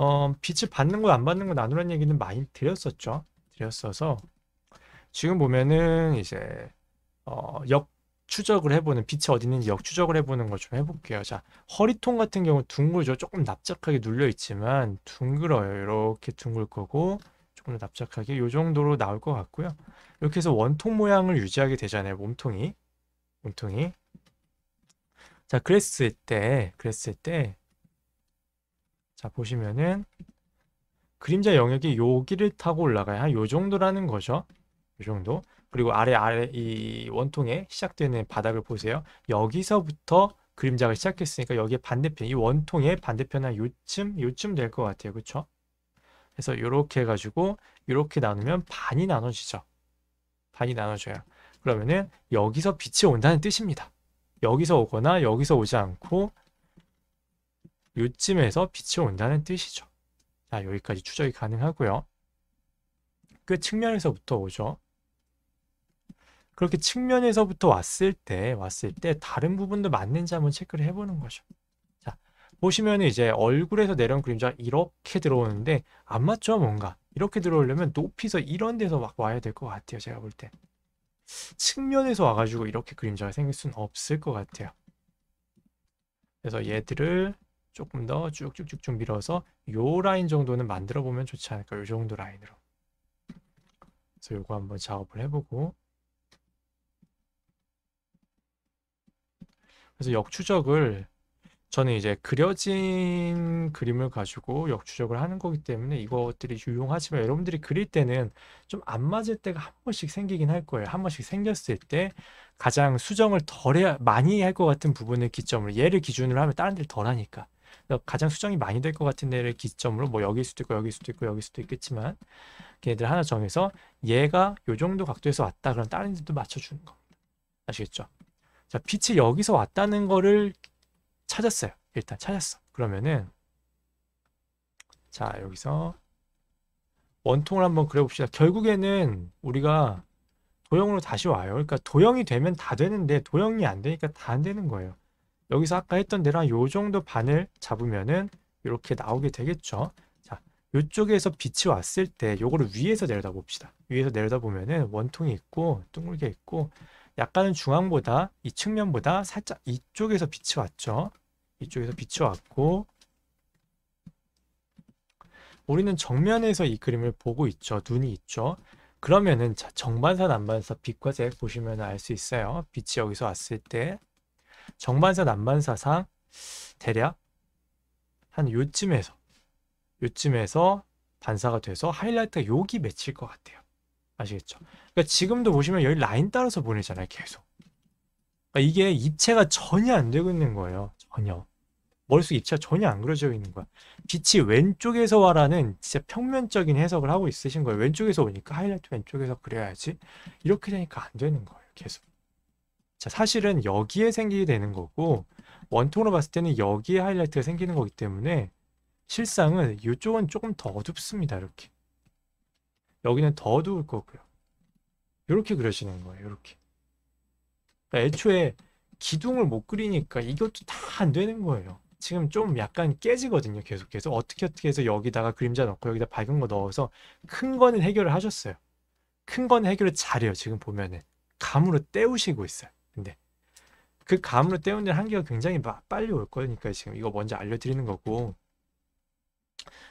어, 빛을 받는 건안 받는 건 나누라는 얘기는 많이 드렸었죠. 드렸어서 지금 보면은 이제 어, 역 추적을 해보는 빛이 어디 있는지 역 추적을 해보는 걸 좀 해볼게요. 자 허리통 같은 경우 둥글죠. 조금 납작하게 눌려 있지만 둥글어요. 이렇게 둥글 거고 조금 납작하게 이 정도로 나올 것 같고요. 이렇게 해서 원통 모양을 유지하게 되잖아요. 몸통이 몸통이 자 그랬을 때 그랬을 때자 보시면은 그림자 영역이 여기를 타고 올라가야 한요 정도라는 거죠. 요 정도. 그리고 아래 아래 이 원통에 시작되는 바닥을 보세요. 여기서부터 그림자가 시작했으니까 여기에 반대편, 이 원통의 반대편 한 요쯤, 요쯤 될 것 같아요. 그쵸? 그래서 이렇게 해가지고 이렇게 나누면 반이 나눠지죠. 반이 나눠져요. 그러면은 여기서 빛이 온다는 뜻입니다. 여기서 오거나 여기서 오지 않고 요쯤에서 빛이 온다는 뜻이죠. 자, 여기까지 추적이 가능하고요. 그 측면에서부터 오죠. 그렇게 측면에서부터 왔을 때 왔을 때 다른 부분도 맞는지 한번 체크를 해보는 거죠. 자 보시면 이제 얼굴에서 내려온 그림자 이렇게 들어오는데 안 맞죠 뭔가 이렇게 들어오려면 높이서 이런 데서 막 와야 될 것 같아요 제가 볼때 측면에서 와가지고 이렇게 그림자가 생길 수는 없을 것 같아요. 그래서 얘들을 조금 더 쭉쭉쭉쭉 밀어서 요 라인 정도는 만들어 보면 좋지 않을까 요 정도 라인으로 그래서 요거 한번 작업을 해보고 그래서 역추적을 저는 이제 그려진 그림을 가지고 역추적을 하는 거기 때문에 이것들이 유용하지만 여러분들이 그릴 때는 좀 안 맞을 때가 한 번씩 생기긴 할 거예요. 한 번씩 생겼을 때 가장 수정을 덜 해야 많이 할 것 같은 부분을 기점으로 얘를 기준으로 하면 다른 데를 덜 하니까 가장 수정이 많이 될 것 같은 애를 기점으로 뭐 여길 수도 있고 여길 수도 있고 여길 수도 있겠지만 걔네들 하나 정해서 얘가 요 정도 각도에서 왔다 그럼 다른 애들도 맞춰주는 겁니다. 아시겠죠? 자 빛이 여기서 왔다는 거를 찾았어요. 일단 찾았어. 그러면은 자 여기서 원통을 한번 그려봅시다. 결국에는 우리가 도형으로 다시 와요. 그러니까 도형이 되면 다 되는데 도형이 안 되니까 다 안 되는 거예요. 여기서 아까 했던 데랑 요 정도 반을 잡으면은 이렇게 나오게 되겠죠. 자, 요쪽에서 빛이 왔을 때 요거를 위에서 내려다 봅시다. 위에서 내려다 보면은 원통이 있고 둥글게 있고 약간은 중앙보다 이 측면보다 살짝 이쪽에서 빛이 왔죠. 이쪽에서 빛이 왔고 우리는 정면에서 이 그림을 보고 있죠. 눈이 있죠. 그러면은 자, 정반사, 남반사 빛과 색 보시면 알 수 있어요. 빛이 여기서 왔을 때 정반사 남반사상 대략 한 요쯤에서 요쯤에서 반사가 돼서 하이라이트가 여기 맺힐 것 같아요. 아시겠죠? 그러니까 지금도 보시면 여기 라인 따라서 보내잖아요. 계속. 그러니까 이게 입체가 전혀 안 되고 있는 거예요. 전혀. 머릿속 입체가 전혀 안 그려져 있는 거야. 빛이 왼쪽에서 와라는 진짜 평면적인 해석을 하고 있으신 거예요. 왼쪽에서 오니까 하이라이트 왼쪽에서 그려야지. 이렇게 되니까 안 되는 거예요. 계속. 자, 사실은 여기에 생기게 되는 거고 원통으로 봤을 때는 여기에 하이라이트가 생기는 거기 때문에 실상은 이쪽은 조금 더 어둡습니다. 이렇게. 여기는 더 어두울 거고요. 이렇게 그려지는 거예요. 이렇게. 그러니까 애초에 기둥을 못 그리니까 이것도 다 안 되는 거예요. 지금 좀 약간 깨지거든요. 계속해서 어떻게 어떻게 해서 여기다가 그림자 넣고 여기다 밝은 거 넣어서 큰 거는 해결을 하셨어요. 큰 건 해결을 잘해요. 지금 보면은 감으로 때우시고 있어요. 근데 네. 그 감으로 때우는 한계가 굉장히 빨리 올 거니까 지금 이거 먼저 알려드리는 거고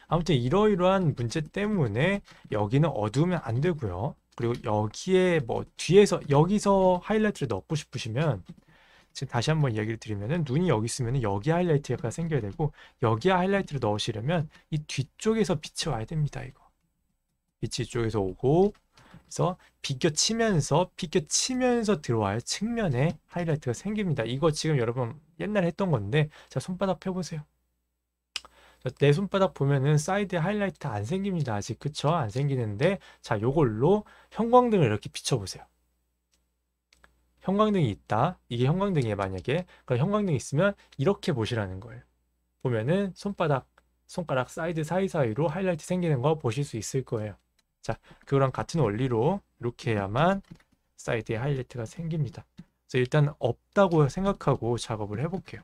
아무튼 이러이러한 문제 때문에 여기는 어두우면 안 되고요. 그리고 여기에 뭐 뒤에서 여기서 하이라이트를 넣고 싶으시면 지금 다시 한번 얘기를 드리면 눈이 여기 있으면 여기 하이라이트가 생겨야 되고 여기 하이라이트를 넣으시려면 이 뒤쪽에서 빛이 와야 됩니다. 이거 빛이 이쪽에서 오고 그래서 비껴치면서 비껴치면서 들어와요. 측면에 하이라이트가 생깁니다. 이거 지금 여러분 옛날에 했던 건데 자 손바닥 펴보세요. 내 손바닥 보면은 사이드 하이라이트 안 생깁니다. 아직 그쵸? 안 생기는데 자 요걸로 형광등을 이렇게 비춰보세요. 형광등이 있다. 이게 형광등이에요. 만약에 그럼 형광등이 있으면 이렇게 보시라는 거예요. 보면은 손바닥 손가락 사이드 사이사이로 하이라이트 생기는 거 보실 수 있을 거예요. 자, 그거랑 같은 원리로 이렇게 해야만 사이트에 하이라이트가 생깁니다. 그래서 일단 없다고 생각하고 작업을 해볼게요.